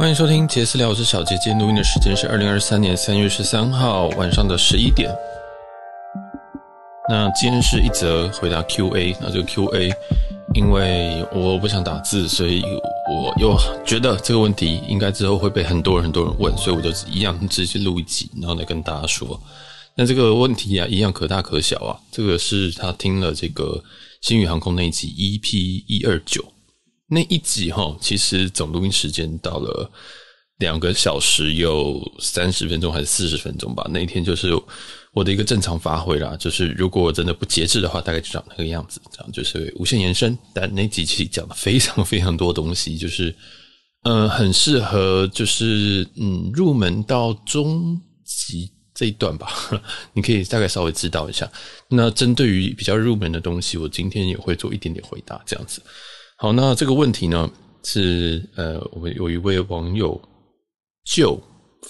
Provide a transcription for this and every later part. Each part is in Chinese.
欢迎收听杰斯聊，我是小杰。今天录音的时间是二零二三年三月十三号晚上的十一点。那今天是一则回答 Q&A，那这个 Q&A。因为我不想打字，所以我又觉得这个问题应该之后会被很多人很多人问，所以我就一样直接录一集，然后再跟大家说。那这个问题啊，一样可大可小啊。这个是他听了这个新宇航空那一集 EP 一二九。那一集哈，其实总录音时间到了两个小时，有三十分钟还是四十分钟吧。那一天就是我的一个正常发挥啦，就是如果我真的不节制的话，大概就长那个样子，这样就是无限延伸。但那几期讲了非常非常多东西，就是嗯，很适合就是嗯入门到中级这一段吧，你可以大概稍微知道一下。那针对于比较入门的东西，我今天也会做一点点回答，这样子。好，那这个问题呢是呃，我们有一位网友就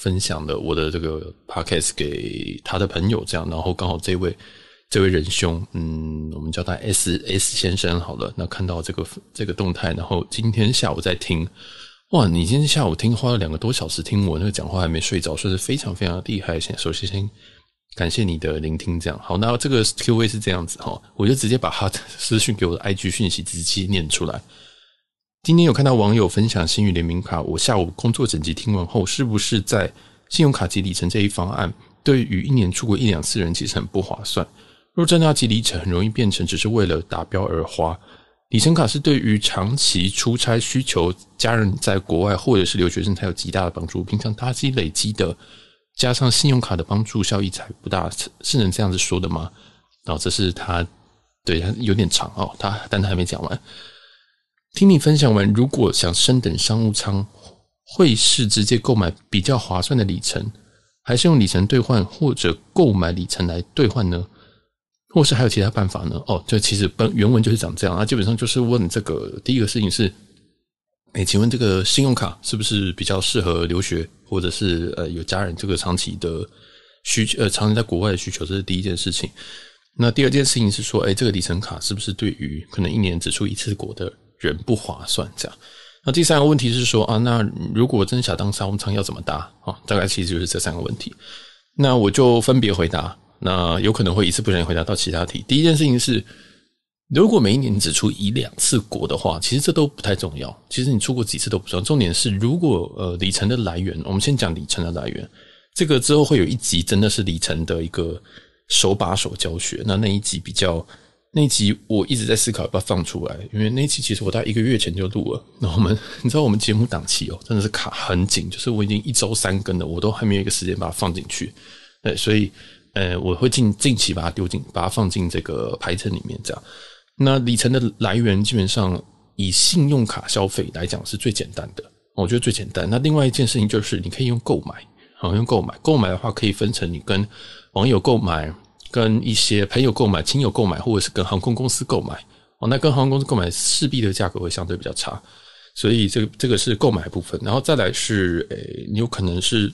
分享了我的这个 podcast 给他的朋友，这样，然后刚好这位这位仁兄，嗯，我们叫他 S S 先生，好了，那看到这个这个动态，然后今天下午在听，哇，你今天下午听花了两个多小时听我那个讲话，还没睡着，算是非常非常厉害。先首先先。感谢你的聆听，这样好。那这个 Q&A 是这样子哈，我就直接把他的私讯给我的 IG 讯息直接念出来。今天有看到网友分享新宇联名卡，我下午工作整集听完后，是不是在信用卡及里程这一方案，对于一年出国一两次人其实很不划算？若真的要积里程，很容易变成只是为了达标而花。里程卡是对于长期出差需求、家人在国外或者是留学生才有极大的帮助，平常搭机累积的。加上信用卡的帮助效益才不大，是能这样子说的吗？哦，这是他，对他有点长哦，他但他还没讲完。听你分享完，如果想升等商务舱，会是直接购买比较划算的里程，还是用里程兑换或者购买里程来兑换呢？或是还有其他办法呢？哦，这其实本原文就是讲这样，那基本上就是问这个第一个事情是。哎，请问这个信用卡是不是比较适合留学，或者是呃有家人这个长期的需求？呃，长期在国外的需求，这是第一件事情。那第二件事情是说，哎，这个里程卡是不是对于可能一年只出一次国的人不划算？这样。那第三个问题是说啊，那如果真的想当商务舱要怎么搭啊？大概其实就是这三个问题。那我就分别回答。那有可能会一次不小心回答到其他题。第一件事情是。如果每一年只出一两次国的话，其实这都不太重要。其实你出国几次都不重要，重点是如果呃里程的来源，我们先讲里程的来源。这个之后会有一集，真的是里程的一个手把手教学。那那一集比较，那一集我一直在思考要不要放出来，因为那一集其实我大概一个月前就录了。那我们你知道我们节目档期哦，真的是卡很紧，就是我已经一周三更了，我都还没有一个时间把它放进去。所以呃我会近近期把它丢进，把它放进这个排程里面，这样。那里程的来源基本上以信用卡消费来讲是最简单的，我觉得最简单。那另外一件事情就是你可以用购买，好用购买，购买的话可以分成你跟网友购买、跟一些朋友购买、亲友购买，或者是跟航空公司购买。哦，那跟航空公司购买势必的价格会相对比较差，所以这个这个是购买部分。然后再来是，诶，你有可能是。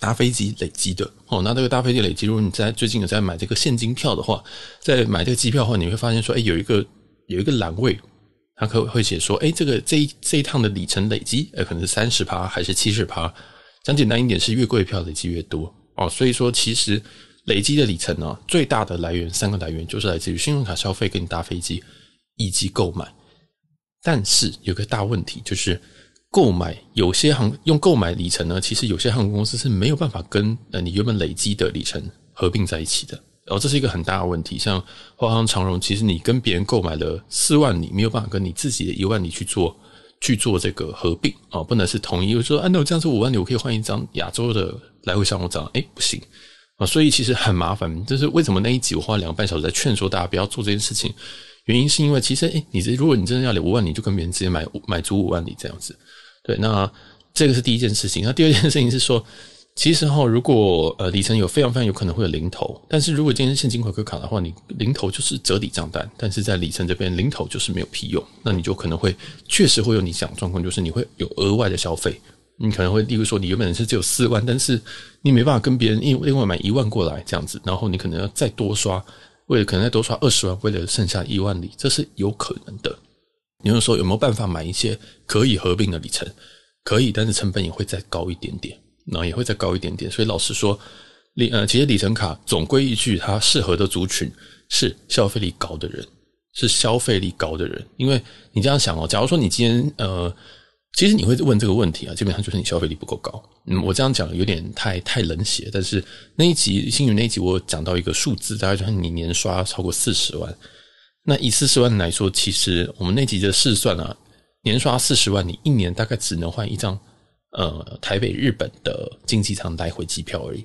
搭飞机累积的哦，那这个搭飞机累积，如果你在最近有在买这个现金票的话，在买这个机票的话，你会发现说，哎，有一个有一个栏位，它可会写说，哎，这个这这一趟的里程累积，哎，可能是三十趴还是七十趴？讲简单一点，是越贵的票累积越多哦。所以说，其实累积的里程呢，最大的来源三个来源就是来自于信用卡消费，跟你搭飞机以及购买。但是有个大问题就是。购买有些航用购买里程呢，其实有些航空公司是没有办法跟呃你原本累积的里程合并在一起的，然后这是一个很大的问题。像华航、长荣，其实你跟别人购买了四万里，没有办法跟你自己的一万里去做去做这个合并啊，不能是同一。又说啊，那我这样子五万里，我可以换一张亚洲的来回商务舱，哎，不行啊，所以其实很麻烦。就是为什么那一集我花两个半小时在劝说大家不要做这件事情，原因是因为其实哎，你这如果你真的要领五万里，就跟别人直接买买足五万里这样子。对，那这个是第一件事情。那第二件事情是说，其实哈，如果呃里程有非常非常有可能会有零头，但是如果今天现金回馈卡的话，你零头就是折抵账单，但是在里程这边零头就是没有屁用。那你就可能会确实会有你想状况，就是你会有额外的消费，你可能会例如说，你原本是只有四万，但是你没办法跟别人另另外买一万过来这样子，然后你可能要再多刷，为了可能再多刷二十万，为了剩下一万里，这是有可能的。你又说有没有办法买一些可以合并的里程？可以，但是成本也会再高一点点，然后也会再高一点点。所以老实说，理呃，其实里程卡总归一句，它适合的族群是消费力高的人，是消费力高的人。因为你这样想哦，假如说你今天呃，其实你会问这个问题啊，基本上就是你消费力不够高。嗯，我这样讲有点太太冷血，但是那一集《星云》那一集我讲到一个数字，大概就是你年刷超过四十万。那以四十万来说，其实我们那几的试算啊，年刷四十万，你一年大概只能换一张呃台北日本的经济舱来回机票而已。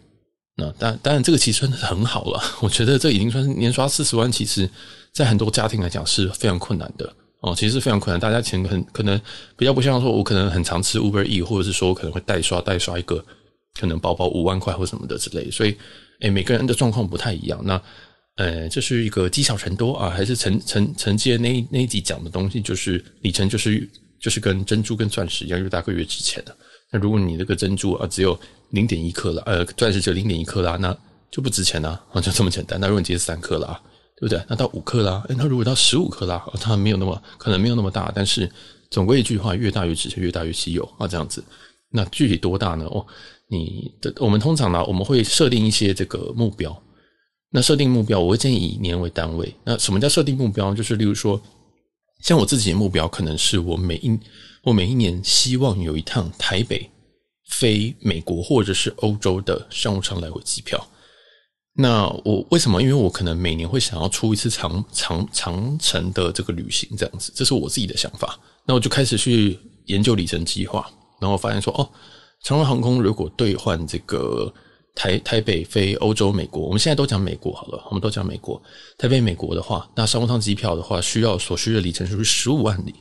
那当然，当然这个其实真的很好了。我觉得这已经算是年刷四十万，其实在很多家庭来讲是非常困难的哦。其实是非常困难，大家钱很可能比较不像说，我可能很常吃 Uber E 或者是说我可能会代刷代刷一个可能包包五万块或什么的之类。所以，哎，每个人的状况不太一样。那。呃，这是一个积少成多啊，还是承承承接那那一集讲的东西，就是里程就是就是跟珍珠跟钻石一样，越大越值钱的。那如果你那个珍珠啊只有零点一克了，呃，钻石就零点一克拉，那就不值钱呢啊，就这么简单。那如果你接三克拉，对不对？那到五克拉，那如果到十五克拉，它没有那么可能没有那么大，但是总归一句话，越大越值钱，越大越稀有啊，这样子。那具体多大呢？哦，你的我们通常呢，我们会设定一些这个目标。那设定目标，我会建议以年为单位。那什么叫设定目标？就是例如说，像我自己的目标可能是我每一我每一年希望有一趟台北飞美国或者是欧洲的商务舱来回机票。那我为什么？因为我可能每年会想要出一次长长长城的这个旅行这样子，这是我自己的想法。那我就开始去研究旅程计划，然后发现说，哦，长荣航空如果兑换这个。台台北飞欧洲、美国，我们现在都讲美国好了。我们都讲美国，台北美国的话，那商务舱机票的话，需要所需的里程数是十五万里，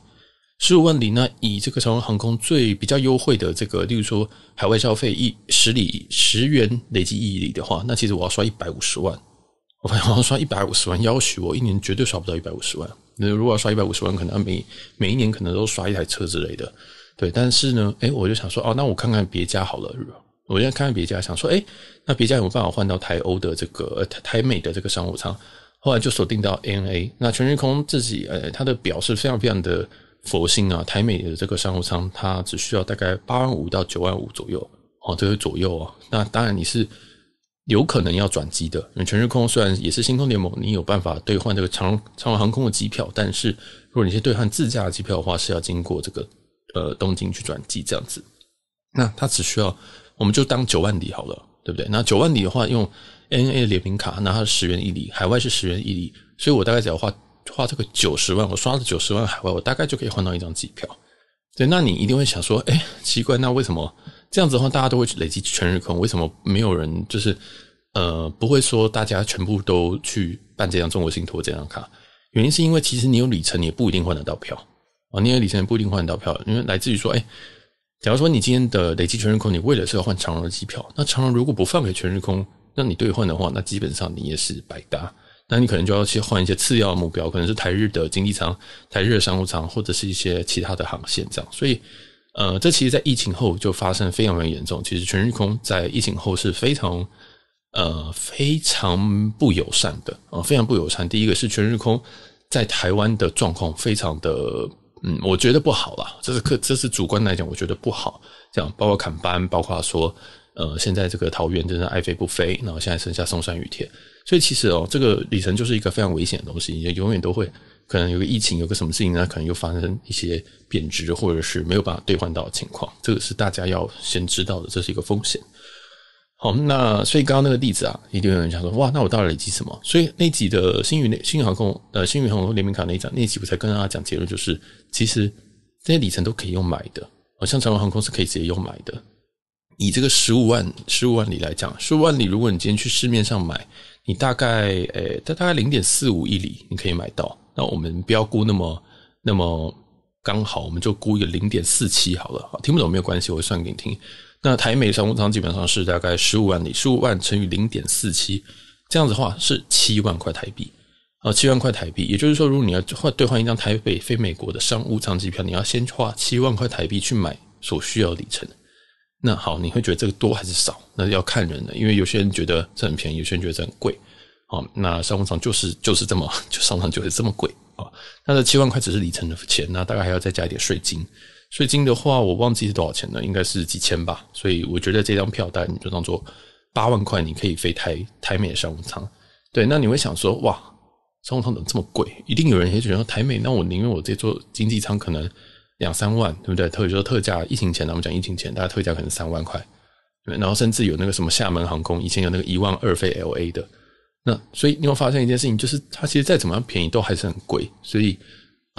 十五万里那以这个长荣航空最比较优惠的这个，例如说海外消费一十里十元累计一里的话，那其实我要刷一百五十万，我好像刷一百五十万，要求我一年绝对刷不到一百五十万。那如果要刷一百五十万，可能每每一年可能都刷一台车之类的。对，但是呢，哎，我就想说，哦，那我看看别家好了。我现在看看别家，想说，哎，那别家有没有办法换到台欧的这个呃台台美的这个商务舱，后来就锁定到 ANA。那全日空自己呃，它的表是非常非常的佛性啊。台美的这个商务舱，它只需要大概八万五到九万五左右，哦，这个左右啊。那当然你是有可能要转机的，因为全日空虽然也是星空联盟，你有办法兑换这个长长荣航空的机票，但是如果你是兑换自驾的机票的话，是要经过这个呃东京去转机这样子。那它只需要。我们就当九万里好了，对不对？那九万里的话，用 N A 联名卡，拿它十元一里，海外是十元一里，所以我大概只要花花这个九十万，我刷了九十万海外，我大概就可以换到一张机票。对，那你一定会想说，哎，奇怪，那为什么这样子的话，大家都会累积全日空？为什么没有人就是呃，不会说大家全部都去办这张中国信托这张卡？原因是因为其实你有里程也不一定换得到票啊，你有里程不一定换得到票，因为来自于说，哎。假如说你今天的累积全日空，你为了是要换长荣的机票，那长荣如果不放给全日空，那你兑换的话，那基本上你也是白搭。那你可能就要去换一些次要目标，可能是台日的经济舱、台日的商务舱，或者是一些其他的航线这样。所以，呃，这其实在疫情后就发生非常非常严重。其实全日空在疫情后是非常呃非常不友善的啊，非常不友善。第一个是全日空在台湾的状况非常的。嗯，我觉得不好了，这是客，这是主观来讲，我觉得不好。这样包括砍班，包括说，呃，现在这个桃园真的爱飞不飞，然后现在剩下松山、雨田，所以其实哦，这个里程就是一个非常危险的东西，也永远都会可能有个疫情，有个什么事情，那可能又发生一些贬值，或者是没有办法兑换到的情况，这个是大家要先知道的，这是一个风险。好，那所以刚刚那个例子啊，一定有人想说，哇，那我到底累积什么？所以那集的星宇、星宇航空、呃，星宇航空联名卡那一张，那集我才跟大家讲结论，就是其实这些里程都可以用买的，好像长荣航空是可以直接用买的。以这个十五万十五万里来讲，十五万里，如果你今天去市面上买，你大概，呃，它大概零点四五亿里，你可以买到。那我们不要估那么那么刚好，我们就估一个零点四七好了。听不懂没有关系，我算给你听。那台美商务舱基本上是大概十五万里，十五万乘以零点四七，这样子的话是七万块台币，啊，七万块台币，也就是说，如果你要换兑换一张台北飞美国的商务舱机票，你要先花七万块台币去买所需要的里程。那好，你会觉得这个多还是少？那要看人的，因为有些人觉得这很便宜，有些人觉得这很贵，好，那商务舱就是就是这么就上舱就是这么贵啊。那这七万块只是里程的钱，那大概还要再加一点税金。税金的话，我忘记是多少钱了，应该是几千吧。所以我觉得这张票大概你就当做八万块，你可以飞台台美商务舱。对，那你会想说，哇，商务舱怎么这么贵？一定有人也觉得说台美，那我宁愿我这座经济舱，可能两三万，对不对？特别说特价，疫情前，我们讲疫情前，大家特价可能三万块，然后甚至有那个什么厦门航空，以前有那个一万二飞 L A 的。那所以你会发现一件事情，就是它其实再怎么样便宜，都还是很贵。所以。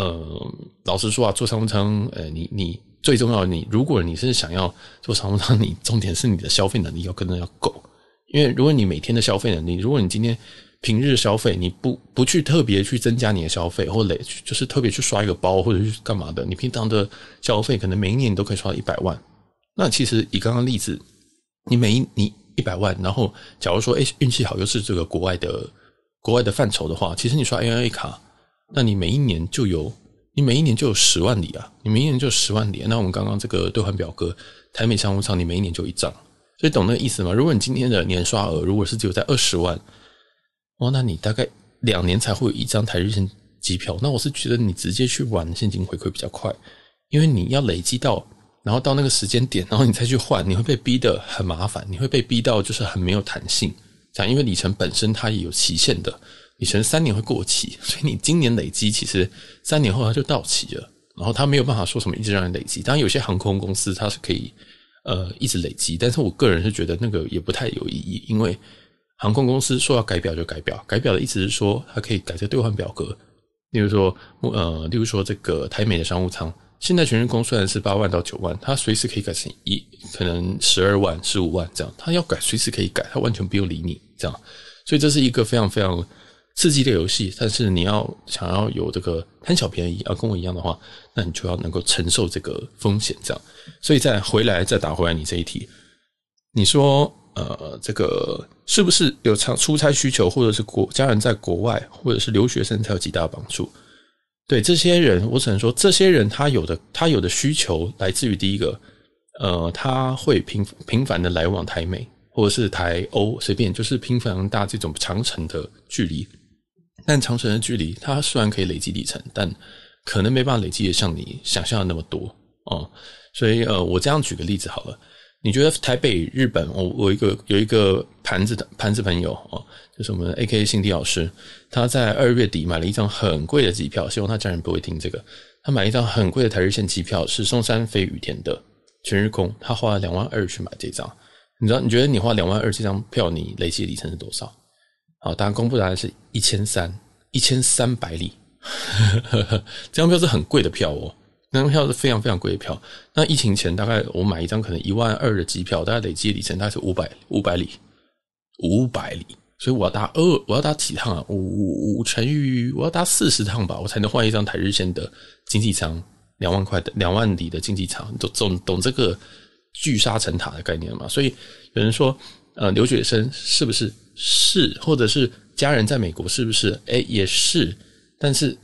呃，老实说啊，做商务舱，呃，你你最重要，你如果你是想要做商务舱，你重点是你的消费能力要跟着要够。因为如果你每天的消费能力，如果你今天平日消费，你不不去特别去增加你的消费，或累就是特别去刷一个包，或者是干嘛的，你平常的消费可能每一年你都可以刷一百万。那其实以刚刚例子，你每你一百万，然后假如说，哎，运气好又是这个国外的国外的范畴的话，其实你刷 N I A 卡。那你每一年就有，你每一年就有十万里啊！你每一年就有十万里。那我们刚刚这个兑换表格，台美商务舱，你每一年就一张。所以懂那个意思吗？如果你今天的年刷额如果是只有在二十万，哦，那你大概两年才会有一张台日线机票。那我是觉得你直接去玩现金回馈比较快，因为你要累积到，然后到那个时间点，然后你再去换，你会被逼得很麻烦，你会被逼到就是很没有弹性。讲，因为里程本身它也有期限的。以前三年会过期，所以你今年累积，其实三年后它就到期了。然后它没有办法说什么一直让你累积。当然，有些航空公司它是可以呃一直累积，但是我个人是觉得那个也不太有意义，因为航空公司说要改表就改表，改表的意思是说它可以改成兑换表格。例如说，呃，例如说这个台美的商务舱，现在全日工虽然是八万到九万，它随时可以改成一可能十二万十五万这样，它要改随时可以改，它完全不用理你这样。所以这是一个非常非常。刺激的游戏，但是你要想要有这个贪小便宜，啊，跟我一样的话，那你就要能够承受这个风险。这样，所以再回来再打回来，你这一题，你说呃，这个是不是有长出差需求，或者是国家人在国外，或者是留学生才有极大帮助？对这些人，我只能说，这些人他有的他有的需求来自于第一个，呃，他会频频繁的来往台美或者是台欧，随便就是频繁大这种长程的距离。但长城的距离，它虽然可以累积里程，但可能没办法累积的像你想象的那么多哦。所以呃，我这样举个例子好了，你觉得台北日本？我我一个有一个盘子的盘子朋友啊，就是我们 A K 新迪老师，他在二月底买了一张很贵的机票，希望他家人不会听这个。他买一张很贵的台日线机票，是松山飞羽田的全日空，他花了两万二去买这张。你知道你觉得你花两万二这张票，你累积的里程是多少？好，当然公布答案是一千三，一千三百里。这张票是很贵的票哦，这张票是非常非常贵的票。那疫情前大概我买一张可能一万二的机票，大概累计里程大概是五百五百里，五百里。所以我要搭二，我要搭几趟啊？五五乘以我要搭四十趟吧，我才能换一张台日线的经济舱两万块的两万里的经济舱。懂懂懂这个聚沙成塔的概念吗？所以有人说，呃，留学生是不是？是，或者是家人在美国，是不是？哎，也是。但是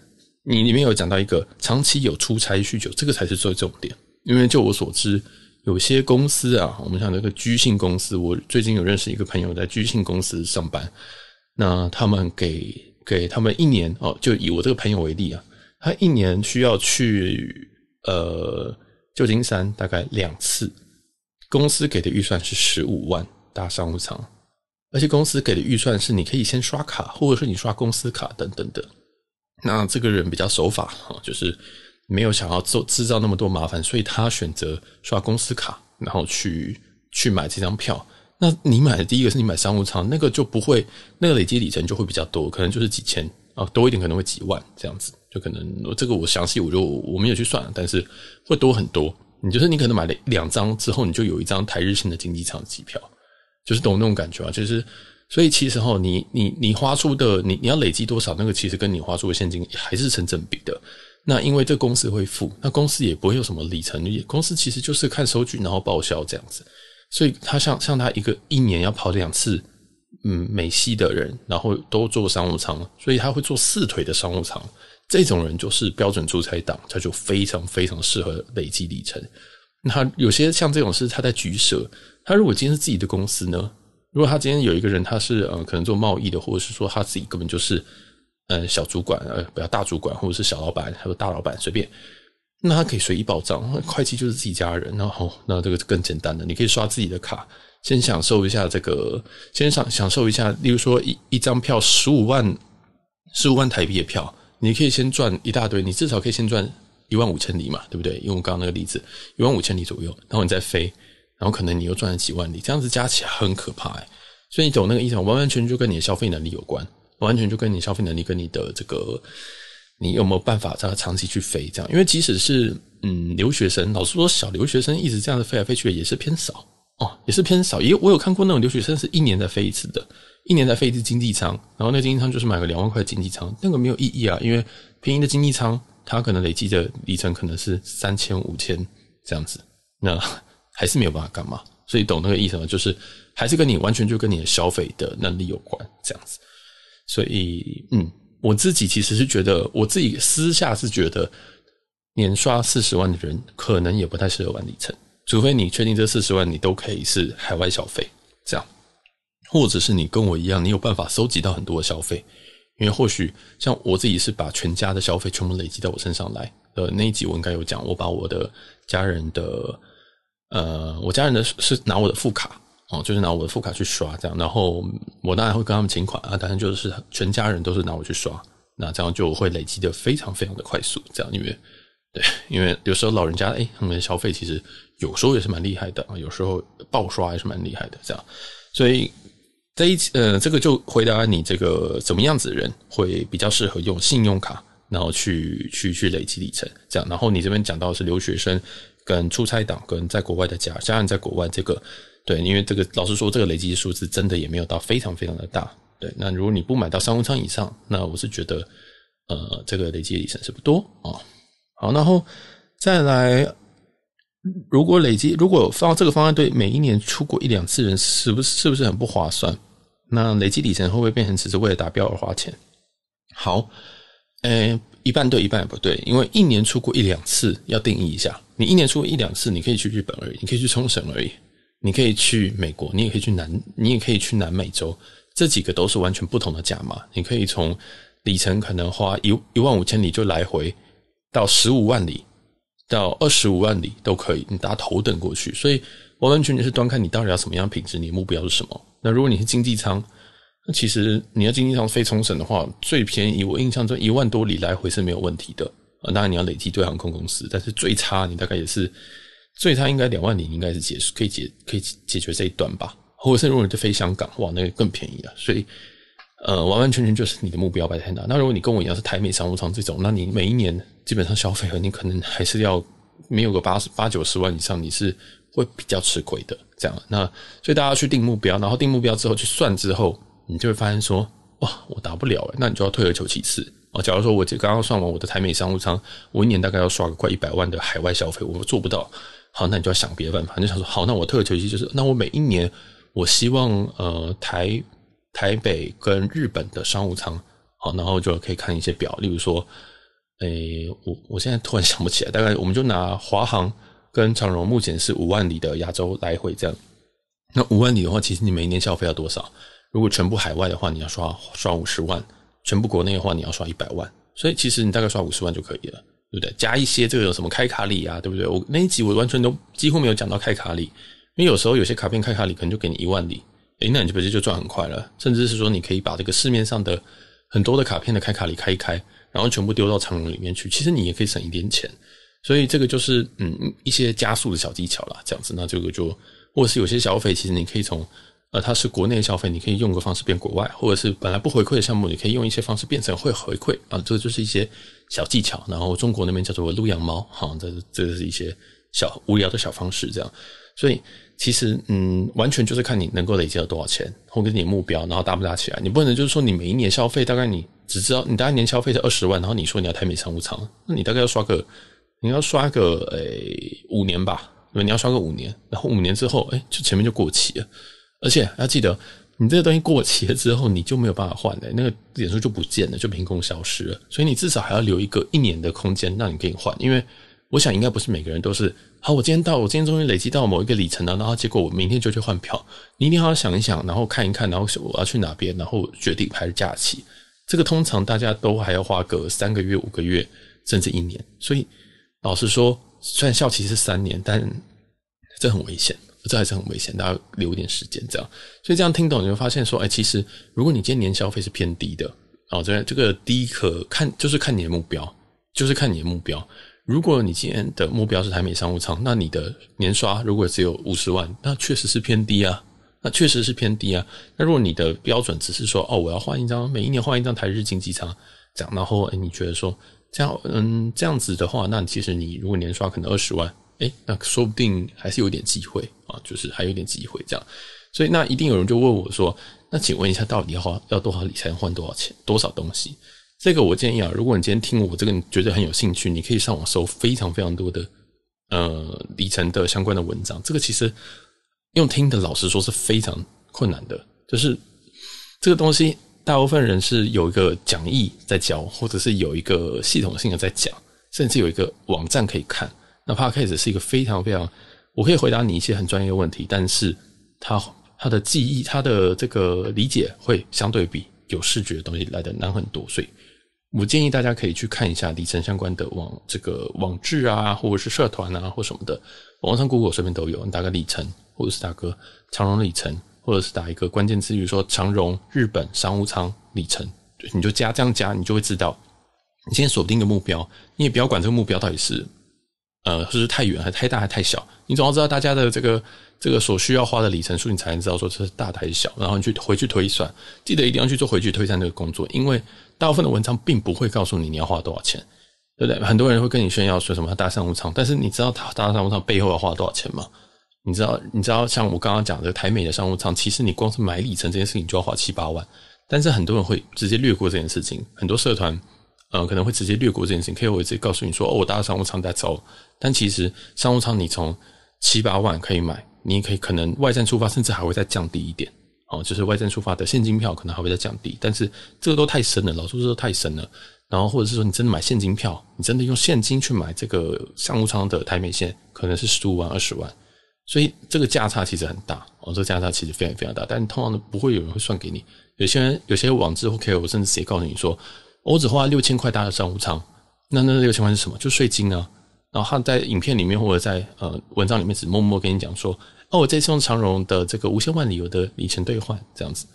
你里面有讲到一个长期有出差需求，这个才是最重点。因为就我所知，有些公司啊，我们像那个居信公司，我最近有认识一个朋友在居信公司上班，那他们给给他们一年哦，就以我这个朋友为例啊，他一年需要去呃旧金山大概两次，公司给的预算是十五万大商务舱。而且公司给的预算是你可以先刷卡，或者是你刷公司卡等等等。那这个人比较守法，哈，就是没有想要造制造那么多麻烦，所以他选择刷公司卡，然后去去买这张票。那你买的第一个是你买商务舱，那个就不会，那个累积里程就会比较多，可能就是几千啊，多一点可能会几万这样子，就可能这个我详细我就我没有去算，但是会多很多。你就是你可能买了两张之后，你就有一张台日线的经济舱机票。就是懂那种感觉啊，就是，所以其实哈，你你你花出的，你你要累积多少，那个其实跟你花出的现金还是成正比的。那因为这公司会付，那公司也不会有什么里程，公司其实就是看收据然后报销这样子。所以他像像他一个一年要跑两次，嗯，美西的人，然后都做商务舱，所以他会做四腿的商务舱。这种人就是标准出差党，他就非常非常适合累积里程。那有些像这种是他在局舍，他如果今天是自己的公司呢？如果他今天有一个人他是呃可能做贸易的，或者是说他自己根本就是呃小主管呃不要大主管，或者是小老板，还有大老板随便，那他可以随意报账，会计就是自己家人，那好，那这个更简单了，你可以刷自己的卡，先享受一下这个，先享享受一下，例如说一一张票十五万十五万台币的票，你可以先赚一大堆，你至少可以先赚。一万五千里嘛，对不对？因为我刚刚那个例子，一万五千里左右，然后你再飞，然后可能你又赚了几万里，这样子加起来很可怕哎。所以你懂那个意思吗？完完全全就跟你的消费能力有关，完全就跟你消费能力跟你的这个，你有没有办法在长期去飞？这样，因为即使是嗯留学生，老师说，小留学生一直这样子飞来飞去也是偏少哦，也是偏少。因为我有看过那种留学生是一年才飞一次的，一年才飞一次经济舱，然后那经济舱就是买个两万块经济舱，那个没有意义啊，因为便宜的经济舱。他可能累积的里程可能是三千、五千这样子，那还是没有办法干嘛？所以懂那个意思吗？就是还是跟你完全就跟你的消费的能力有关这样子。所以，嗯，我自己其实是觉得，我自己私下是觉得，年刷四十万的人可能也不太适合玩里程，除非你确定这四十万你都可以是海外消费这样，或者是你跟我一样，你有办法收集到很多消费。因为或许像我自己是把全家的消费全部累积到我身上来，呃，那一集我应该有讲，我把我的家人的，呃，我家人的是拿我的副卡哦，就是拿我的副卡去刷这样，然后我当然会跟他们请款啊，但是就是全家人都是拿我去刷，那这样就会累积的非常非常的快速，这样因为对，因为有时候老人家哎，他们的消费其实有时候也是蛮厉害的啊，有时候暴刷还是蛮厉害的这样，所以。这一呃，这个就回答你这个怎么样子的人会比较适合用信用卡，然后去去去累积里程，这样。然后你这边讲到是留学生跟出差党跟在国外的家家人在国外这个，对，因为这个老实说，这个累积数字真的也没有到非常非常的大。对，那如果你不买到商务舱以上，那我是觉得，呃，这个累积里程是不多啊。好，然后再来，如果累积，如果放这个方案对每一年出国一两次人是不是不是很不划算？那累积里程会不会变成只是为了达标而花钱？好，呃，一半对一半也不对，因为一年出国一两次要定义一下。你一年出国一两次，你可以去日本而已，你可以去冲绳而已，你可以去美国，你也可以去南，你也可以去南美洲，这几个都是完全不同的价码。你可以从里程可能花一一万五千里就来回到十五万里到二十五万里都可以，你搭头等过去，所以完完全全是端看你到底要什么样品质，你的目标是什么。那如果你是经济舱，那其实你要经济舱飞冲绳的话，最便宜我印象中一万多里来回是没有问题的。啊，当然你要累积对航空公司，但是最差你大概也是最差应该两万里应该是解可以解可以解决这一段吧。或者是如果你就飞香港，哇，那个更便宜了。所以，呃，完完全全就是你的目标摆在那。那如果你跟我一样是台美商务舱这种，那你每一年基本上消费，你可能还是要没有个八十八九十万以上，你是。会比较吃亏的，这样那所以大家去定目标，然后定目标之后去算之后，你就会发现说哇，我达不了，那你就要退而求其次啊。假如说我刚刚算完我的台美商务舱，我一年大概要刷个快一百万的海外消费，我做不到，好，那你就要想别的办法。你想说好，那我退而求其次，就是那我每一年我希望呃台台北跟日本的商务舱，好，然后就可以看一些表，例如说，诶，我我现在突然想不起来，大概我们就拿华航。跟长荣目前是五万里的亚洲来回这样，那五万里的话，其实你每一年消费要多少？如果全部海外的话，你要刷刷五十万；全部国内的话，你要刷一百万。所以其实你大概刷五十万就可以了，对不对？加一些这个有什么开卡礼啊，对不对？我那一集我完全都几乎没有讲到开卡礼，因为有时候有些卡片开卡里可能就给你一万里，诶，那你就不是就赚很快了？甚至是说你可以把这个市面上的很多的卡片的开卡里开一开，然后全部丢到长荣里面去，其实你也可以省一点钱。所以这个就是嗯一些加速的小技巧了，这样子那这个就或者是有些消费，其实你可以从呃它是国内消费，你可以用个方式变国外，或者是本来不回馈的项目，你可以用一些方式变成会回馈啊，这个就是一些小技巧。然后中国那边叫做撸羊毛，哈，这这是一些小无聊的小方式，这样。所以其实嗯，完全就是看你能够累积到多少钱，或者你目标，然后搭不搭起来。你不能就是说你每一年消费大概你只知道你大概年消费是二十万，然后你说你要太美商务舱，那你大概要刷个。你要刷个诶五年吧，对吧？你要刷个五年，然后五年之后，哎，就前面就过期了。而且要记得，你这个东西过期了之后，你就没有办法换的，那个点数就不见了，就凭空消失了。所以你至少还要留一个一年的空间，让你可以换。因为我想应该不是每个人都是，好，我今天到，我今天终于累积到某一个里程了，然后结果我明天就去换票。你一定要想一想，然后看一看，然后我要去哪边，然后决定还是假期。这个通常大家都还要花个三个月、五个月甚至一年，所以。老实说，虽然效期是三年，但这很危险，这还是很危险。大家留一点时间，这样。所以这样听懂，你就发现说，哎，其实如果你今年消费是偏低的，哦，这这个低可看，就是看你的目标，就是看你的目标。如果你今年的目标是台美商务舱，那你的年刷如果只有五十万，那确实是偏低啊，那确实是偏低啊。那如果你的标准只是说，哦，我要换一张，每一年换一张台日经济舱，这样，然后哎，你觉得说？像嗯这样子的话，那其实你如果年刷可能二十万，哎，那说不定还是有点机会啊，就是还有点机会这样。所以那一定有人就问我说：“那请问一下，到底要花要多少里程换多少钱，多少东西？”这个我建议啊，如果你今天听我这个，你觉得很有兴趣，你可以上网搜非常非常多的呃里程的相关的文章。这个其实用听的，老实说是非常困难的，就是这个东西。大部分人是有一个讲义在教，或者是有一个系统性的在讲，甚至有一个网站可以看。那 p a d k c a s e 是一个非常非常，我可以回答你一些很专业的问题，但是他他的记忆，他的这个理解会相对比有视觉的东西来的难很多。所以我建议大家可以去看一下里程相关的网这个网志啊，或者是社团啊，或什么的。网上 Google 随便都有，你打个里程，或者是打个长隆里程。或者是打一个关键词，比如说长荣、日本商务舱里程，你就加这样加，你就会知道你先锁定一个目标。你也不要管这个目标到底是呃是不是太远、还是太大、还太小，你总要知道大家的这个这个所需要花的里程数，你才能知道说这是大还是小。然后你去回去推算，记得一定要去做回去推算这个工作，因为大部分的文章并不会告诉你你要花多少钱，对不对？很多人会跟你炫耀说什么大商务舱，但是你知道他大商务舱背后要花多少钱吗？你知道，你知道，像我刚刚讲的台美的商务舱，其实你光是买里程这件事情就要花七八万，但是很多人会直接略过这件事情，很多社团，呃，可能会直接略过这件事情，可以我直接告诉你说，哦，我搭商务舱在走，但其实商务舱你从七八万可以买，你可以可能外站出发，甚至还会再降低一点，哦，就是外站出发的现金票可能还会再降低，但是这个都太深了，老朱这都太深了，然后或者是说你真的买现金票，你真的用现金去买这个商务舱的台美线，可能是十五万二十万。所以这个价差其实很大哦，这个价差其实非常非常大，但通常呢不会有人会算给你。有些人有些网资或 KOL 甚至直接告诉你说：“我只花六千块搭的商务舱，那那六千块是什么？就税金啊。然后他在影片里面或者在呃文章里面只默默跟你讲说：“哦，我这次用长荣的这个无千万里游的里程兑换，这样子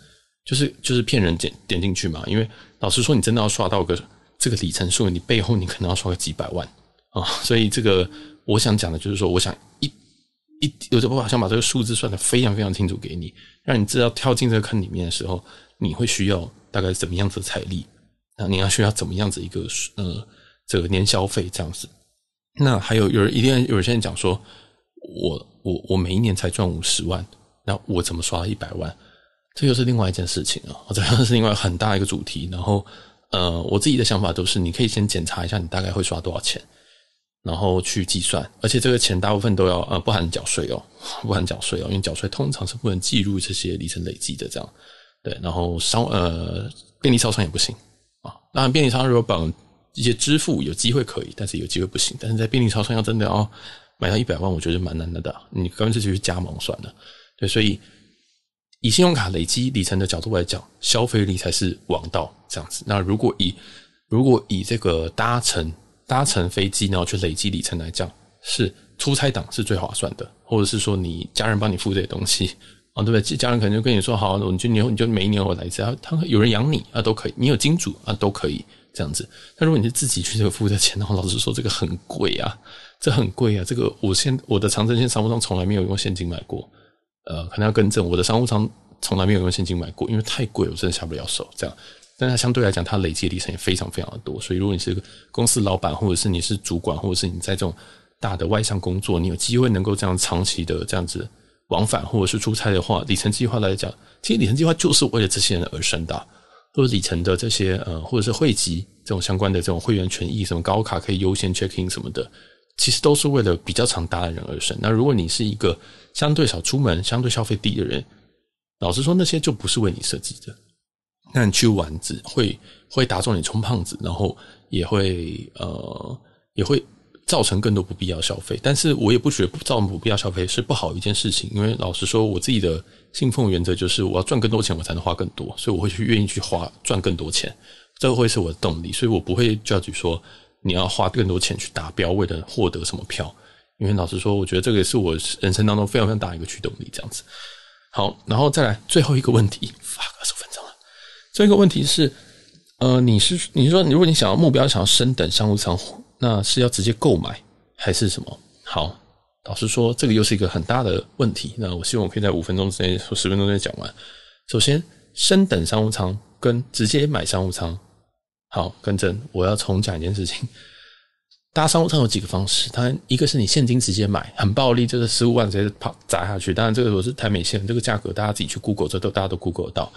就是就是骗人点点进去嘛。因为老实说，你真的要刷到个这个里程数，你背后你可能要刷个几百万啊。所以这个我想讲的就是说，我想一。一有这办好想把这个数字算得非常非常清楚给你，让你知道跳进这个坑里面的时候，你会需要大概怎么样子的财力，那你要需要怎么样子一个呃这个年消费这样子。那还有有人一定有人现在讲说，我我我每一年才赚五十万，那我怎么刷一百万？这又是另外一件事情啊，这又是另外很大一个主题。然后呃，我自己的想法都是，你可以先检查一下，你大概会刷多少钱。然后去计算，而且这个钱大部分都要呃不含缴税哦，不含缴税哦，因为缴税通常是不能计入这些里程累积的，这样对。然后商呃便利超商也不行啊，那便利超商如果绑一些支付有机会可以，但是有机会不行。但是在便利超商要真的要买到一百万，我觉得蛮难的的。你干脆就去加盟算了。对，所以以信用卡累积里程的角度来讲，消费力才是王道。这样子，那如果以如果以这个搭乘。搭乘飞机然后去累积里程来讲，是出差党是最划算的，或者是说你家人帮你付这些东西啊，对不对？家人可能就跟你说好，你就年你就每一年我来一次，他有人养你啊，都可以，你有金主啊，都可以这样子。但如果你是自己去这个付的钱的话，老实说这个很贵啊，这很贵啊。这个我现我的长征线商务舱从来没有用现金买过，呃，可能要更正，我的商务舱从来没有用现金买过，因为太贵，我真的下不了手。这样。但它相对来讲，它累积里程也非常非常的多。所以，如果你是公司老板，或者是你是主管，或者是你在这种大的外向工作，你有机会能够这样长期的这样子往返，或者是出差的话，里程计划来讲，其实里程计划就是为了这些人而生的。或者里程的这些呃，或者是汇集这种相关的这种会员权益，什么高卡可以优先 checking 什么的，其实都是为了比较常搭的人而生。那如果你是一个相对少出门、相对消费低的人，老实说，那些就不是为你设计的。那你去玩子会会打肿你充胖子，然后也会呃也会造成更多不必要消费。但是我也不觉得造成不必要消费是不好一件事情。因为老实说，我自己的信奉原则就是我要赚更多钱，我才能花更多，所以我会去愿意去花赚更多钱，这会是我的动力。所以我不会叫 e 说你要花更多钱去达标，为了获得什么票。因为老实说，我觉得这个是我人生当中非常非常大一个驱动力，这样子。好，然后再来最后一个问题，发二十分钟。这个问题是，呃，你是你说，如果你想要目标想要升等商务舱，那是要直接购买还是什么？好，老实说，这个又是一个很大的问题。那我希望我可以在五分钟之内，或十分钟之内讲完。首先，升等商务舱跟直接买商务舱，好，跟真，我要重讲一件事情。搭商务舱有几个方式，它一个是你现金直接买，很暴利，就是十五万直接抛砸下去。当然，这个如果是台美线，这个价格大家自己去 Google，这都大家都 g o o g l 得到。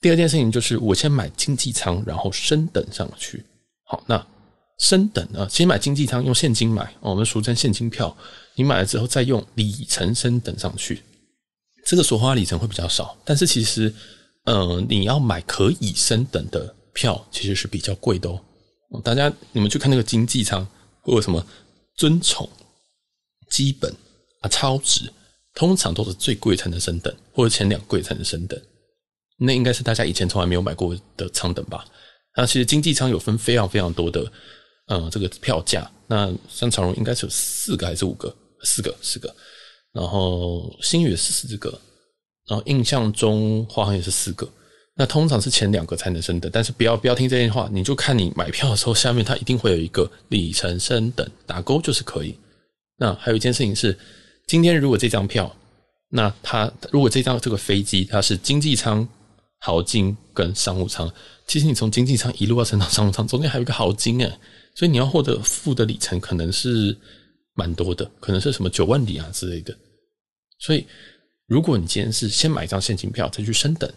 第二件事情就是，我先买经济舱，然后升等上去。好，那升等啊，先买经济舱，用现金买，我们俗称现金票。你买了之后，再用里程升等上去，这个所花里程会比较少。但是其实，嗯，你要买可以升等的票，其实是比较贵的哦。大家你们去看那个经济舱，或者什么尊崇、基本啊、超值，通常都是最贵才能升等，或者前两贵才能升等。那应该是大家以前从来没有买过的舱等吧？那其实经济舱有分非常非常多的，嗯，这个票价。那商长荣应该是有四个还是五个？四个，四个。然后星宇是四个，然后印象中华航也是四个。那通常是前两个才能升等，但是不要不要听这些话，你就看你买票的时候下面它一定会有一个里程升等打勾就是可以。那还有一件事情是，今天如果这张票，那它如果这张这个飞机它是经济舱。豪金跟商务舱，其实你从经济舱一路要升到商务舱，中间还有一个豪金诶，所以你要获得付的里程可能是蛮多的，可能是什么九万里啊之类的。所以如果你今天是先买一张现金票再去升等，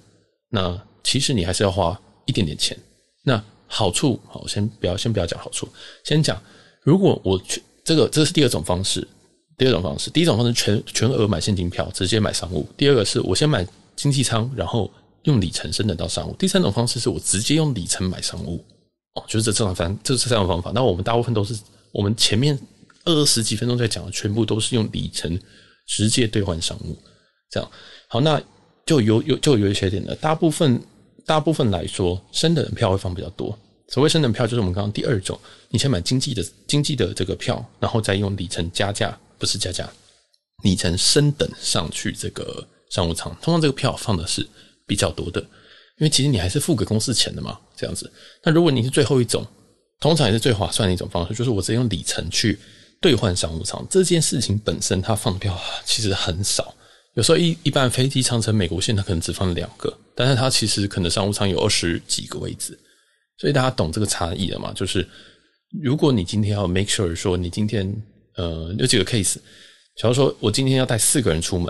那其实你还是要花一点点钱。那好处，好，先不要先不要讲好处，先讲如果我去这个，这是第二种方式。第二种方式，第一种方式全全额买现金票直接买商务，第二个是我先买经济舱，然后。用里程升等到商务，第三种方式是我直接用里程买商务哦，就是这这种方，这是三种方法。那我们大部分都是我们前面二十几分钟在讲的，全部都是用里程直接兑换商务。这样好，那就有有就有一些点的，大部分大部分来说，升等票会放比较多。所谓升等票，就是我们刚刚第二种，你先买经济的经济的这个票，然后再用里程加价，不是加价，里程升等上去这个商务舱。通常这个票放的是。比较多的，因为其实你还是付给公司钱的嘛，这样子。那如果你是最后一种，通常也是最划算的一种方式，就是我直接用里程去兑换商务舱。这件事情本身它放票其实很少，有时候一一般飞机长城美国线，它可能只放两个，但是它其实可能商务舱有二十几个位置，所以大家懂这个差异的嘛？就是如果你今天要 make sure 说你今天呃有几个 case，假如说我今天要带四个人出门，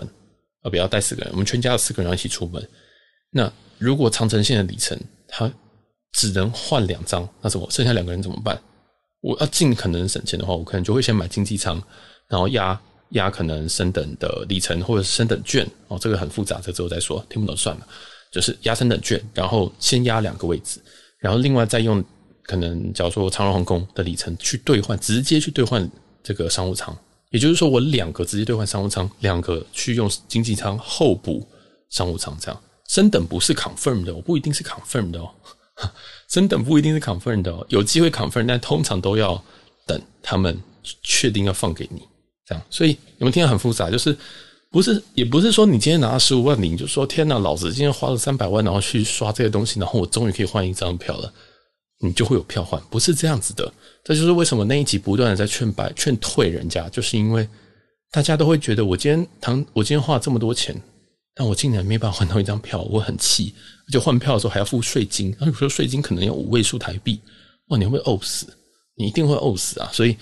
啊不要带四个人，我们全家有四个人一起出门。那如果长城线的里程，它只能换两张，那怎么剩下两个人怎么办？我要尽可能省钱的话，我可能就会先买经济舱，然后压压可能升等的里程或者升等券哦，这个很复杂，这之后再说，听不懂算了。就是压升等券，然后先压两个位置，然后另外再用可能，假如说长荣航空的里程去兑换，直接去兑换这个商务舱。也就是说，我两个直接兑换商务舱，两个去用经济舱后补商务舱，这样。升等不是 confirm 的，我不一定是 confirm 的哦。升 等不一定是 confirm 的哦，有机会 confirm，但通常都要等他们确定要放给你，这样。所以你们听很复杂，就是不是也不是说你今天拿了十五万零，就说天哪，老子今天花了三百万，然后去刷这些东西，然后我终于可以换一张票了，你就会有票换，不是这样子的。这就是为什么那一集不断的在劝白、劝退人家，就是因为大家都会觉得我今天唐，我今天花了这么多钱。但我竟然没办法换到一张票，我很气。就换票的时候还要付税金，那有时候税金可能要五位数台币，哇，你会呕死，你一定会呕死啊！所以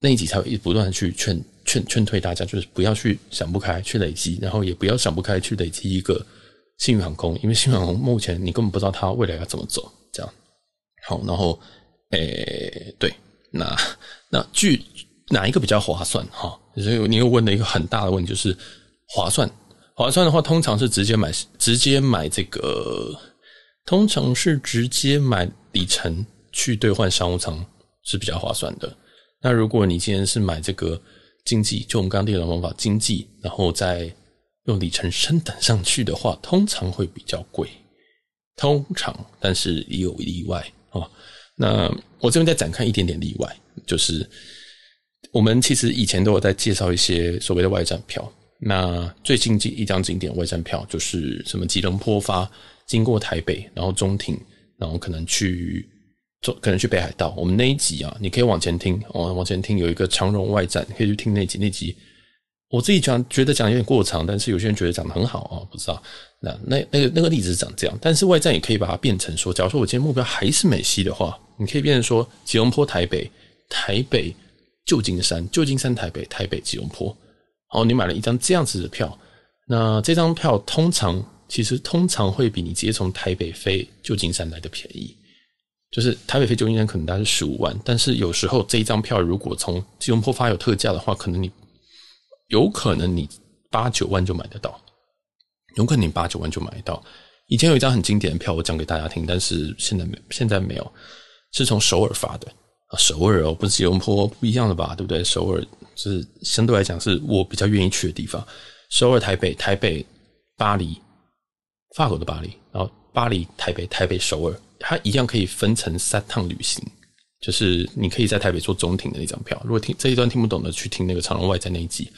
那一集才会一直不断去劝劝劝退大家，就是不要去想不开去累积，然后也不要想不开去累积一个幸运航空，因为幸运航空目前你根本不知道它未来要怎么走。这样好，然后诶，对，那那据哪一个比较划算？哈，所以你又问了一个很大的问，题，就是划算。划算的话，通常是直接买直接买这个，通常是直接买里程去兑换商务舱是比较划算的。那如果你今天是买这个经济，就我们刚刚提的方法，经济，然后再用里程升等上去的话，通常会比较贵。通常，但是也有例外啊。那我这边再展开一点点例外，就是我们其实以前都有在介绍一些所谓的外站票。那最近一一张景点外站票就是什么吉隆坡发经过台北，然后中庭，然后可能去，中，可能去北海道。我们那一集啊，你可以往前听，往往前听有一个长荣外站，可以去听那集。那集我自己讲觉得讲有点过长，但是有些人觉得讲的很好啊，不知道。那那那个那个例子长这样，但是外站也可以把它变成说，假如说我今天目标还是美西的话，你可以变成说吉隆坡台北台北旧金山旧金山台北台北吉隆坡。哦，你买了一张这样子的票，那这张票通常其实通常会比你直接从台北飞旧金山来的便宜。就是台北飞旧金山可能大概是十五万，但是有时候这一张票如果从吉隆坡发有特价的话，可能你有可能你八九万就买得到，有可能你八九万就买得到。以前有一张很经典的票，我讲给大家听，但是现在没现在没有，是从首尔发的。首尔哦，不是吉隆坡，不一样的吧？对不对？首尔是相对来讲是我比较愿意去的地方。首尔、台北、台北、巴黎，法国的巴黎，然后巴黎、台北、台北、首尔，它一样可以分成三趟旅行。就是你可以在台北坐中庭的那张票。如果听这一段听不懂的，去听那个长隆外在那一集。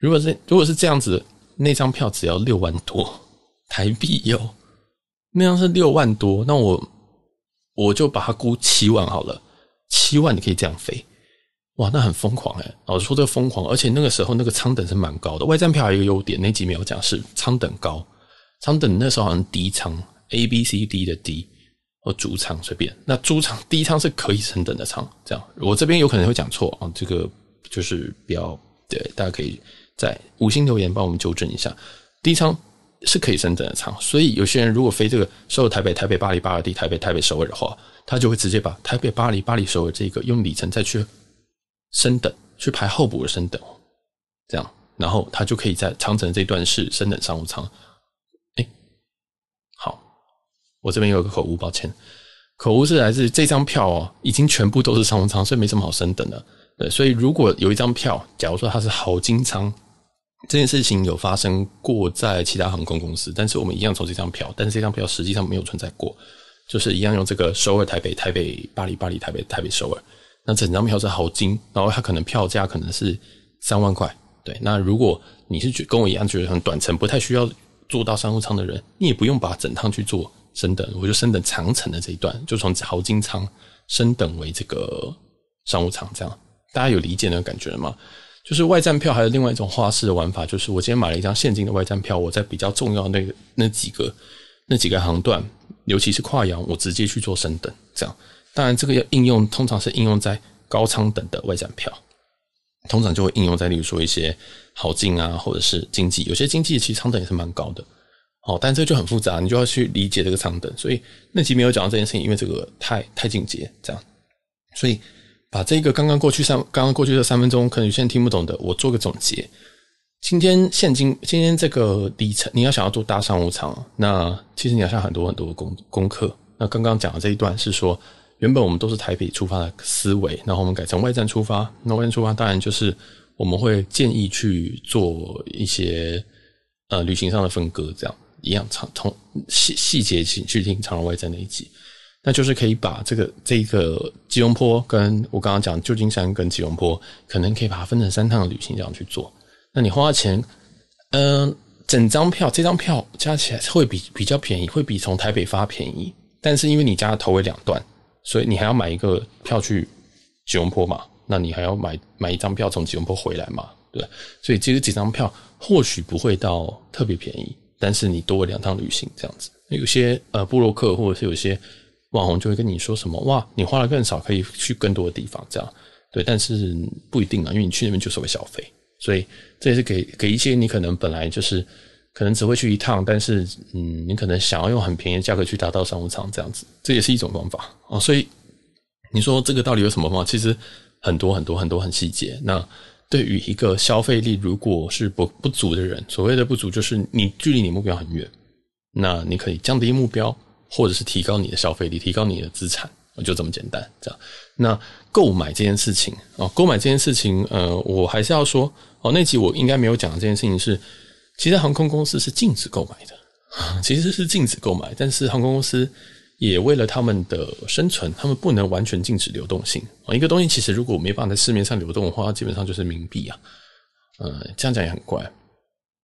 如果是如果是这样子，那张票只要六万多，台币哟，那张是六万多，那我我就把它估七万好了。七万你可以这样飞，哇，那很疯狂哎！实说这个疯狂，而且那个时候那个仓等是蛮高的。外站票还有一个优点，那集没有讲是仓等高，仓等那时候好像低仓 A B C D 的低或主仓随便。那主仓低仓是可以成等的仓，这样我这边有可能会讲错啊，这个就是比较对，大家可以在五星留言帮我们纠正一下。低仓。是可以升等的舱，所以有些人如果飞这个，收入台北、台北巴黎、巴黎地、台北、台北首尔的话，他就会直接把台北巴黎、巴黎首尔这个用里程再去升等，去排候补的升等，这样，然后他就可以在长城这段是升等商务舱。哎，好，我这边有个口误，抱歉，口误是来自这张票哦，已经全部都是商务舱，所以没什么好升等的。对，所以如果有一张票，假如说它是豪金舱。这件事情有发生过在其他航空公司，但是我们一样抽这张票，但是这张票实际上没有存在过，就是一样用这个首尔台北台北巴黎巴黎台北台北首尔，那整张票是豪金，然后它可能票价可能是三万块，对。那如果你是觉跟我一样觉得很短程，不太需要坐到商务舱的人，你也不用把整趟去做升等，我就升等长程的这一段，就从豪金舱升等为这个商务舱，这样大家有理解那个感觉吗？就是外站票，还有另外一种花式的玩法，就是我今天买了一张现金的外站票，我在比较重要那个那几个那几个航段，尤其是跨洋，我直接去做升等，这样。当然，这个要应用通常是应用在高仓等的外站票，通常就会应用在，例如说一些好进啊，或者是经济，有些经济其实仓等也是蛮高的，哦，但这个就很复杂，你就要去理解这个仓等。所以那集没有讲到这件事情，因为这个太太紧急，这样，所以。把这个刚刚过去三刚刚过去的三分钟，可能有些听不懂的，我做个总结。今天现金，今天这个底层，你要想要做大商务常，那其实你要下很多很多的功功课。那刚刚讲的这一段是说，原本我们都是台北出发的思维，然后我们改成外站出发。那外站出发，当然就是我们会建议去做一些呃旅行上的分割，这样一样长同细细节，请去听长荣外站那一集。那就是可以把这个这个吉隆坡跟我刚刚讲旧金山跟吉隆坡，可能可以把它分成三趟旅行这样去做。那你花钱，嗯，整张票这张票加起来会比比较便宜，会比从台北发便宜。但是因为你加头为两段，所以你还要买一个票去吉隆坡嘛？那你还要买买一张票从吉隆坡回来嘛？对，所以其实几张票或许不会到特别便宜，但是你多了两趟旅行这样子。有些呃布洛克或者是有些。网红就会跟你说什么哇，你花了更少可以去更多的地方，这样对，但是不一定啊，因为你去那边就所谓消费，所以这也是给给一些你可能本来就是可能只会去一趟，但是嗯，你可能想要用很便宜的价格去达到商务舱这样子，这也是一种方法啊。所以你说这个到底有什么方法？其实很多很多很多很细节。那对于一个消费力如果是不不足的人，所谓的不足就是你距离你目标很远，那你可以降低目标。或者是提高你的消费力，提高你的资产，就这么简单。这样，那购买这件事情啊，购买这件事情，呃，我还是要说哦，那集我应该没有讲的这件事情是，其实航空公司是禁止购买的，其实是禁止购买，但是航空公司也为了他们的生存，他们不能完全禁止流动性啊。一个东西其实如果没办法在市面上流动的话，基本上就是冥币啊，呃，样讲也很怪，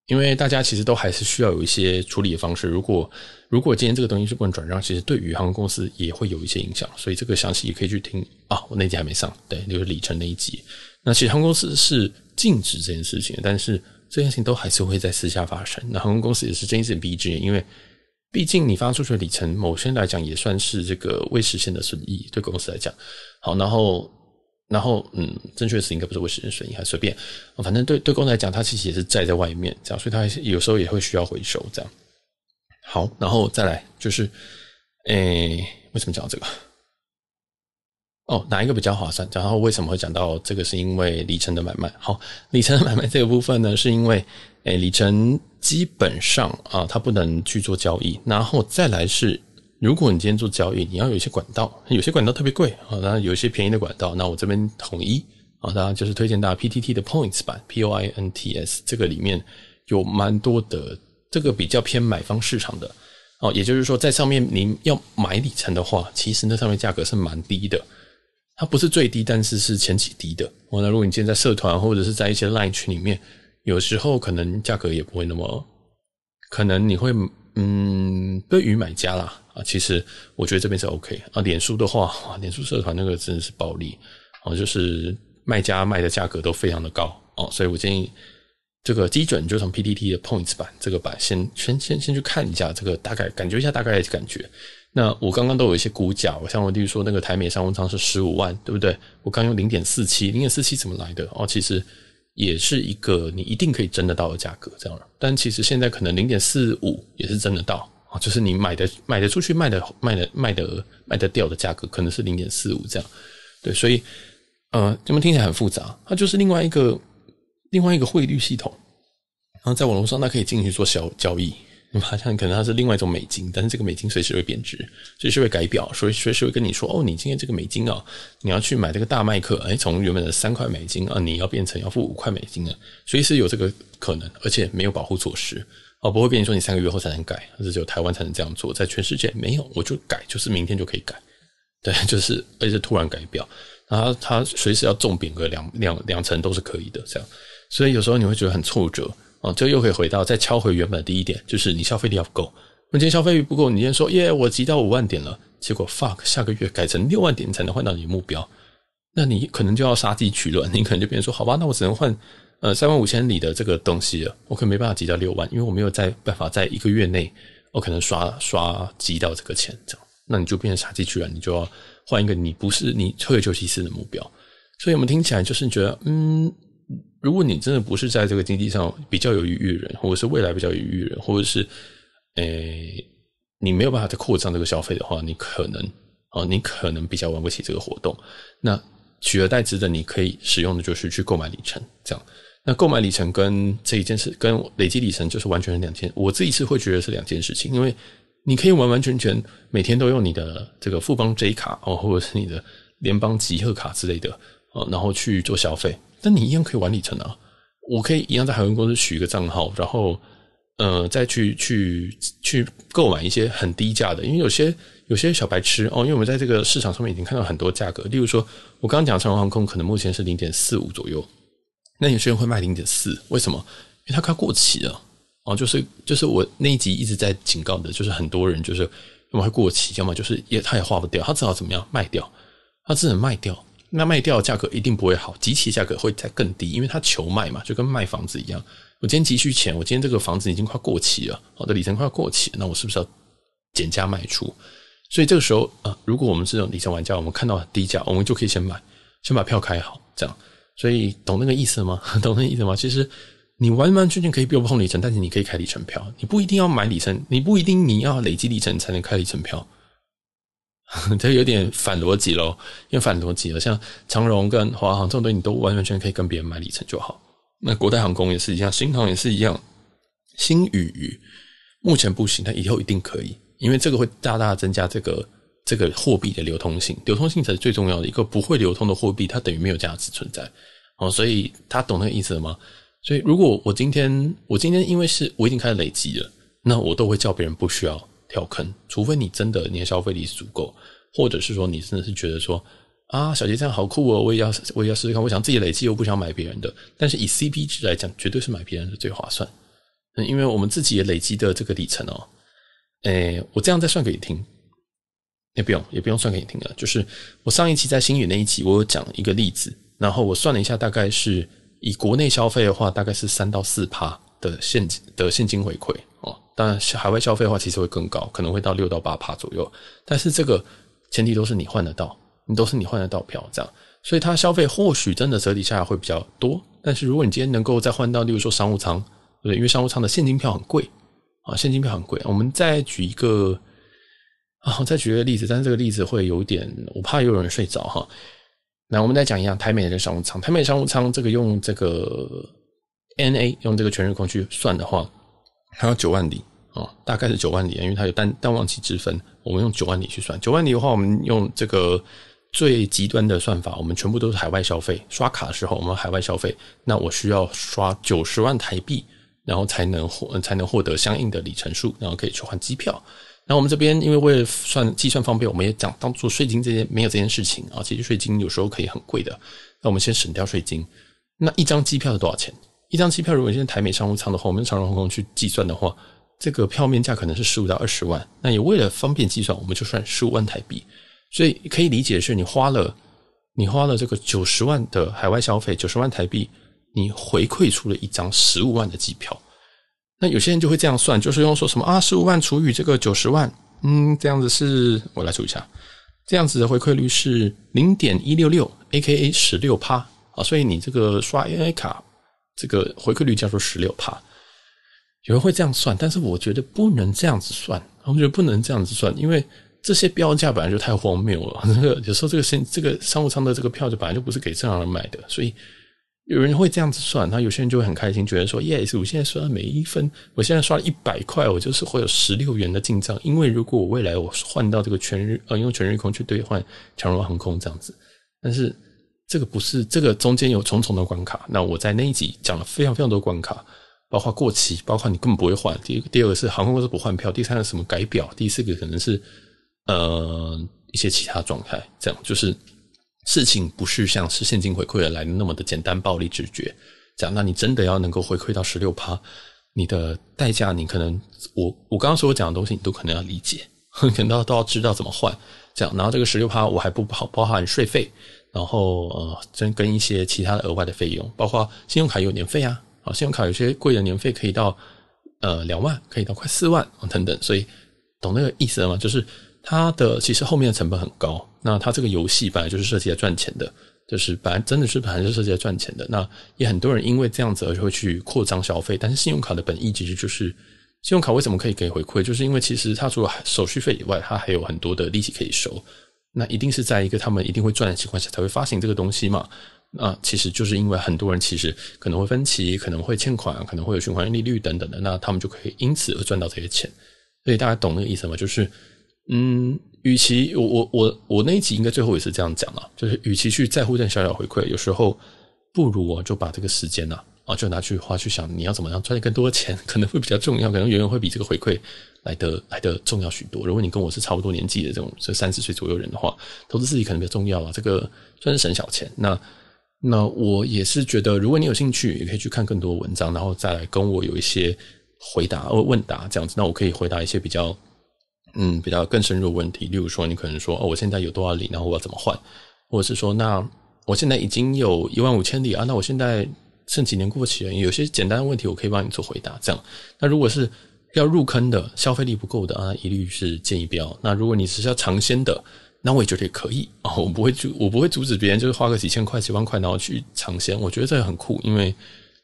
因为大家其实都还是需要有一些处理的方式。如果如果今天这个东西是不能转让，其实对宇航公司也会有一些影响。所以这个详细也可以去听啊，我那集还没上，对，就是里程那一集。那其实航空公司是禁止这件事情，但是这件事情都还是会在私下发生。那航空公司也是睁一只眼闭一只眼，因为毕竟你发出去的里程，某些来讲也算是这个未实现的损益，对公司来讲好。然后。然后，嗯，正确的词应该不是“我随随”，应该随便。反正对对公来讲，他其实也是债在外面这样，所以他有时候也会需要回收这样。好，然后再来就是，诶，为什么讲这个？哦，哪一个比较划算？然后为什么会讲到这个？是因为里程的买卖。好，里程的买卖这个部分呢，是因为诶，里程基本上啊，他不能去做交易。然后再来是。如果你今天做交易，你要有一些管道，有些管道特别贵啊，那有一些便宜的管道。那我这边统一啊，当然就是推荐大家 PTT 的 Points 版，P O I N T S 这个里面有蛮多的，这个比较偏买方市场的哦，也就是说在上面您要买里程的话，其实那上面价格是蛮低的，它不是最低，但是是前几低的哦。那如果你今天在社团或者是在一些 Line 群里面，有时候可能价格也不会那么，可能你会。嗯，对于买家啦啊，其实我觉得这边是 OK 啊。脸书的话，脸书社团那个真的是暴利哦，就是卖家卖的价格都非常的高哦，所以我建议这个基准就从 PPT 的 Points 版这个版先先先先去看一下，这个大概感觉一下大概的感觉。那我刚刚都有一些股我像我例如说那个台美商务仓是十五万，对不对？我刚用零点四七，零点四七怎么来的？哦，其实。也是一个你一定可以争得到的价格，这样但其实现在可能零点四五也是争得到啊，就是你买的买的出去，卖的卖的卖的卖得掉的价格可能是零点四五这样。对，所以呃，怎么听起来很复杂？它就是另外一个另外一个汇率系统，然后在网络上，它可以进去做小交易。好像可能它是另外一种美金，但是这个美金随时会贬值，随时会改表，所以随时会跟你说：“哦，你今天这个美金啊，你要去买这个大麦克，哎，从原本的三块美金啊，你要变成要付五块美金啊，随时有这个可能，而且没有保护措施，哦，不会你说你三个月后才能改，这就台湾才能这样做，在全世界没有，我就改，就是明天就可以改。对，就是而且突然改表，然后它随时要重贬个两两两成都是可以的，这样。所以有时候你会觉得很挫折。哦，这又可以回到再敲回原本的第一点，就是你消费力要够。目前消费力不够，你今天说耶，我急到五万点了，结果 fuck，下个月改成六万点才能换到你的目标，那你可能就要杀鸡取卵。你可能就变成说，好吧，那我只能换呃三万五千里的这个东西了，我可能没办法急到六万，因为我没有在办法在一个月内，我可能刷刷急到这个钱，这样，那你就变成杀鸡取卵，你就要换一个你不是你追求其次的目标。所以我们听起来就是觉得，嗯。如果你真的不是在这个经济上比较有余裕人，或者是未来比较有余裕人，或者是诶你没有办法再扩张这个消费的话，你可能啊，你可能比较玩不起这个活动。那取而代之的，你可以使用的就是去购买里程，这样。那购买里程跟这一件事跟累积里程就是完全是两件。我这一次会觉得是两件事情，因为你可以完完全全每天都用你的这个富邦 J 卡哦，或者是你的联邦集贺卡之类的哦，然后去做消费。但你一样可以玩里程啊！我可以一样在海运公司取一个账号，然后，呃，再去去去购买一些很低价的，因为有些有些小白痴哦，因为我们在这个市场上面已经看到很多价格，例如说，我刚刚讲长龙航空可能目前是零点四五左右，那有些人会卖零点四，为什么？因为它快过期了，哦，就是就是我那一集一直在警告的，就是很多人就是要么会过期，要么就是也他也花不掉，他只好怎么样卖掉，他只能卖掉。那卖掉价格一定不会好，集齐价格会再更低，因为他求卖嘛，就跟卖房子一样。我今天急需钱，我今天这个房子已经快过期了，我的里程快要过期，那我是不是要减价卖出？所以这个时候啊，如果我们这种里程玩家，我们看到低价，我们就可以先买，先把票开好，这样。所以懂那个意思吗？懂那个意思吗？其实你完完全全可以不用碰里程，但是你可以开里程票，你不一定要买里程，你不一定你要累积里程才能开里程票。这 有点反逻辑喽，因为反逻辑了。像长荣跟华航这种东西，你都完完全可以跟别人买里程就好。那国泰航空也是一样，新航也是一样。新宇目前不行，但以后一定可以，因为这个会大大增加这个这个货币的流通性，流通性才是最重要的。一个不会流通的货币，它等于没有价值存在。哦，所以他懂那个意思了吗？所以如果我今天我今天因为是我已经开始累积了，那我都会叫别人不需要。跳坑，除非你真的你的消费力足够，或者是说你真的是觉得说啊，小杰这样好酷哦，我也要我也要试试看。我想自己累积，又不想买别人的。但是以 CP 值来讲，绝对是买别人的最划算。嗯，因为我们自己也累积的这个里程哦，诶，我这样再算给你听，也不用也不用算给你听了。就是我上一期在星宇那一集，我有讲一个例子，然后我算了一下，大概是以国内消费的话，大概是三到四趴的现金的现金回馈哦。但海外消费的话，其实会更高，可能会到六到八趴左右。但是这个前提都是你换得到，你都是你换得到票这样。所以它消费或许真的折底下来会比较多。但是如果你今天能够再换到，例如说商务舱，对，因为商务舱的现金票很贵啊，现金票很贵。我们再举一个啊，再举一个例子，但是这个例子会有点，我怕又有人睡着哈。那我们再讲一样台美的商务舱，台美商务舱这个用这个 NA 用这个全日空去算的话。还有九万里哦，大概是九万里因为它有单单旺期之分。我们用九万里去算，九万里的话，我们用这个最极端的算法，我们全部都是海外消费，刷卡的时候我们海外消费，那我需要刷九十万台币，然后才能获才能获得相应的里程数，然后可以去换机票。然后我们这边因为为了算计算方便，我们也讲当做税金这些没有这件事情啊，其实税金有时候可以很贵的。那我们先省掉税金，那一张机票是多少钱？一张机票，如果现在台美商务舱的话，我们常荣航空去计算的话，这个票面价可能是十五到二十万。那也为了方便计算，我们就算十五万台币。所以可以理解的是，你花了你花了这个九十万的海外消费，九十万台币，你回馈出了一张十五万的机票。那有些人就会这样算，就是用说什么啊，十五万除以这个九十万，嗯，这样子是我来数一下，这样子的回馈率是零点一六六，A K A 十六趴啊。所以你这个刷 A I 卡。这个回扣率叫做十六趴。有人会这样算，但是我觉得不能这样子算，我觉得不能这样子算，因为这些标价本来就太荒谬了。这个有时候这个先这个商务舱的这个票就本来就不是给正常人买的，所以有人会这样子算，那有些人就会很开心，觉得说 yes，我现在刷每一分，我现在刷了一百块，我就是会有十六元的进账，因为如果我未来我换到这个全日呃用全日空去兑换强弱航空这样子，但是。这个不是这个中间有重重的关卡。那我在那一集讲了非常非常多关卡，包括过期，包括你根本不会换。第一、第二个是航空公司不换票，第三个什么改表，第四个可能是呃一些其他状态。这样就是事情不是像是现金回馈来的那么的简单暴力直觉。讲，那你真的要能够回馈到十六趴，你的代价你可能我我刚刚所讲的东西你都可能要理解，可能都都要知道怎么换。这样，然后这个十六趴我还不包包含税费。然后呃，跟跟一些其他的额外的费用，包括信用卡有年费啊，啊，信用卡有些贵的年费可以到呃两万，可以到快四万等等，所以懂那个意思了吗？就是它的其实后面的成本很高，那它这个游戏本来就是设计来赚钱的，就是本来真的是本来就设计来赚钱的，那也很多人因为这样子而会去扩张消费，但是信用卡的本意其实就是，信用卡为什么可以给回馈？就是因为其实它除了手续费以外，它还有很多的利息可以收。那一定是在一个他们一定会赚的情况下才会发行这个东西嘛？那其实就是因为很多人其实可能会分期，可能会欠款，可能会有循环利率等等的，那他们就可以因此而赚到这些钱。所以大家懂那个意思吗？就是，嗯，与其我我我我那一集应该最后也是这样讲了，就是与其去在乎这小小回馈，有时候不如我就把这个时间呢啊，就拿去花去想你要怎么样赚更多的钱，可能会比较重要，可能远远会比这个回馈。来的来的重要许多。如果你跟我是差不多年纪的这种这三十岁左右人的话，投资自己可能比较重要啊。这个算是省小钱。那那我也是觉得，如果你有兴趣，也可以去看更多文章，然后再来跟我有一些回答或问答这样子。那我可以回答一些比较嗯比较更深入的问题。例如说，你可能说哦，我现在有多少里，然后我要怎么换？或者是说，那我现在已经有一万五千里啊，那我现在剩几年过不起了？有些简单的问题，我可以帮你做回答。这样，那如果是。要入坑的消费力不够的啊，一律是建议不要。那如果你是要尝鲜的，那我也觉得也可以啊。我不会阻，我不会阻止别人，就是花个几千块、几万块，然后去尝鲜。我觉得这个很酷，因为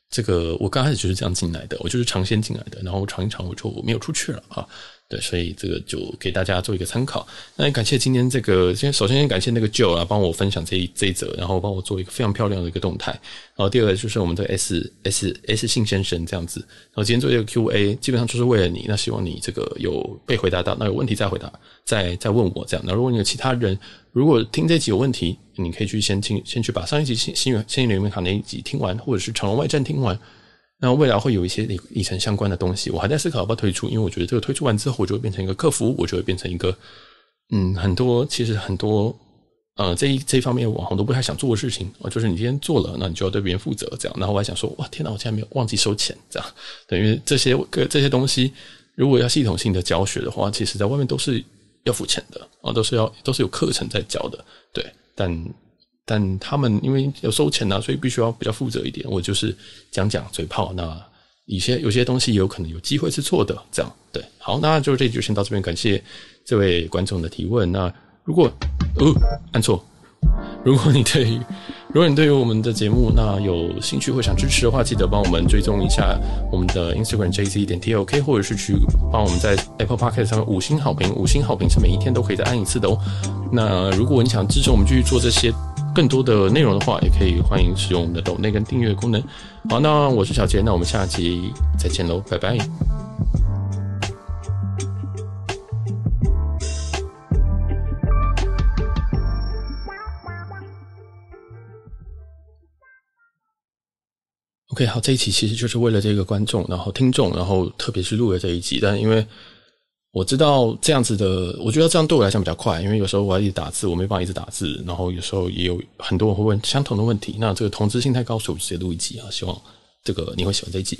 这个我刚开始就是这样进来的，我就是尝鲜进来的，然后尝一尝，我就我没有出去了啊。对，所以这个就给大家做一个参考。那也感谢今天这个先，首先先感谢那个 Joe 啊，帮我分享这一这一则，然后帮我做一个非常漂亮的一个动态。然后第二个就是我们的 S S S 信先生这样子。然后今天做这个 Q&A，基本上就是为了你。那希望你这个有被回答到，那有问题再回答，再再问我这样。那如果你有其他人，如果听这集有问题，你可以去先听，先去把上一集《新新元新元面卡》那一集听完，或者是《长龙外战》听完。那未来会有一些以以层相关的东西，我还在思考要不要推出，因为我觉得这个推出完之后，我就会变成一个客服，我就会变成一个，嗯，很多其实很多，呃，这一这方面网红都不太想做的事情，啊，就是你今天做了，那你就要对别人负责这样。然后我还想说，哇，天哪，我竟然没有忘记收钱这样。等于这些个这些东西，如果要系统性的教学的话，其实在外面都是要付钱的啊，都是要都是有课程在教的，对，但。但他们因为要收钱呐，所以必须要比较负责一点。我就是讲讲嘴炮，那有些有些东西有可能有机会是错的，这样对。好，那就这就先到这边，感谢这位观众的提问。那如果哦按错，如果你对如果你对于我们的节目那有兴趣或想支持的话，记得帮我们追踪一下我们的 Instagram JC 点 TOK，或者是去帮我们在 Apple Podcast 上面五星好评，五星好评是每一天都可以再按一次的哦。那如果你想支持我们继续做这些。更多的内容的话，也可以欢迎使用我们的抖内跟订阅功能。好，那我是小杰，那我们下期再见喽，拜拜。OK，好，这一期其实就是为了这个观众，然后听众，然后特别是录了这一集，但因为。我知道这样子的，我觉得这样对我来讲比较快，因为有时候我要一直打字，我没办法一直打字，然后有时候也有很多人会问相同的问题，那这个同质性太高，所以我就直接录一集啊，希望这个你会喜欢这一集。